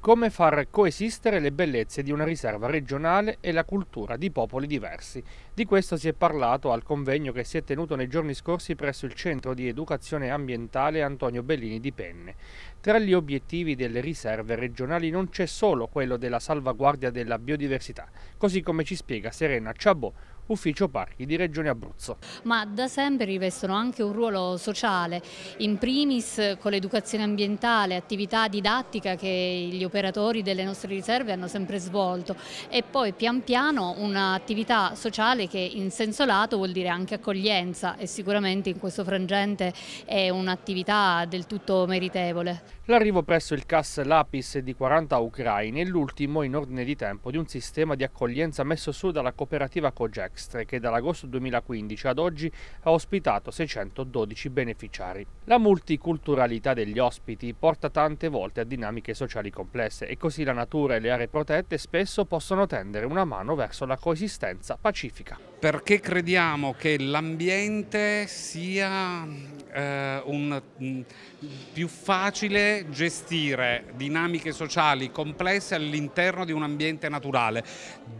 come far coesistere le bellezze di una riserva regionale e la cultura di popoli diversi. Di questo si è parlato al convegno che si è tenuto nei giorni scorsi presso il Centro di Educazione Ambientale Antonio Bellini di Penne. Tra gli obiettivi delle riserve regionali non c'è solo quello della salvaguardia della biodiversità, così come ci spiega Serena Ciabò, Ufficio Parchi di Regione Abruzzo. Ma da sempre rivestono anche un ruolo sociale, in primis con l'educazione ambientale, attività didattica che gli operatori delle nostre riserve hanno sempre svolto e poi pian piano un'attività sociale che in senso lato vuol dire anche accoglienza e sicuramente in questo frangente è un'attività del tutto meritevole. L'arrivo presso il CAS Lapis di 40 ucraini è l'ultimo in ordine di tempo di un sistema di accoglienza messo su dalla cooperativa Cogex Extre che dall'agosto 2015 ad oggi ha ospitato 612 beneficiari. La multiculturalità degli ospiti porta tante volte a dinamiche sociali complesse e così la natura e le aree protette spesso possono tendere una mano verso la coesistenza pacifica perché crediamo che l'ambiente sia eh, un, mm, più facile gestire dinamiche sociali complesse all'interno di un ambiente naturale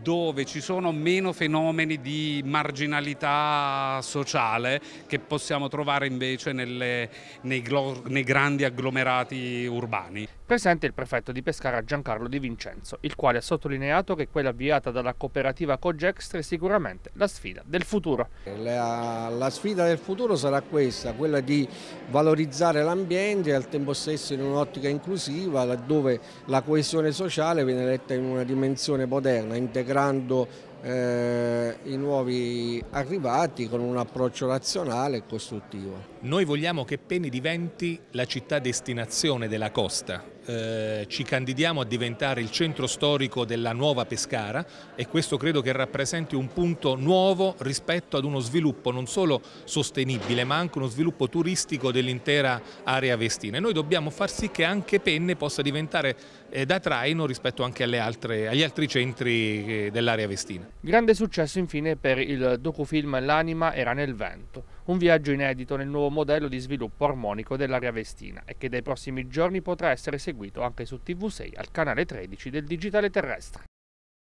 dove ci sono meno fenomeni di marginalità sociale che possiamo trovare invece nelle, nei, nei grandi agglomerati urbani. Presente il prefetto di Pescara Giancarlo Di Vincenzo, il quale ha sottolineato che quella avviata dalla cooperativa Cogextre è sicuramente la sfida del futuro? La, la sfida del futuro sarà questa, quella di valorizzare l'ambiente e al tempo stesso in un'ottica inclusiva laddove la coesione sociale viene letta in una dimensione moderna, integrando eh, i nuovi arrivati con un approccio razionale e costruttivo. Noi vogliamo che Peni diventi la città destinazione della costa, eh, ci candidiamo a diventare il centro storico della nuova Pescara e questo credo che rappresenti un punto nuovo rispetto ad uno sviluppo non solo sostenibile ma anche uno sviluppo turistico dell'intera area vestina e noi dobbiamo far sì che anche Penne possa diventare eh, da traino rispetto anche altre, agli altri centri eh, dell'area vestina. Grande successo in infine per il docufilm L'anima era nel vento, un viaggio inedito nel nuovo modello di sviluppo armonico dell'area vestina e che dai prossimi giorni potrà essere seguito anche su TV6 al canale 13 del Digitale Terrestre.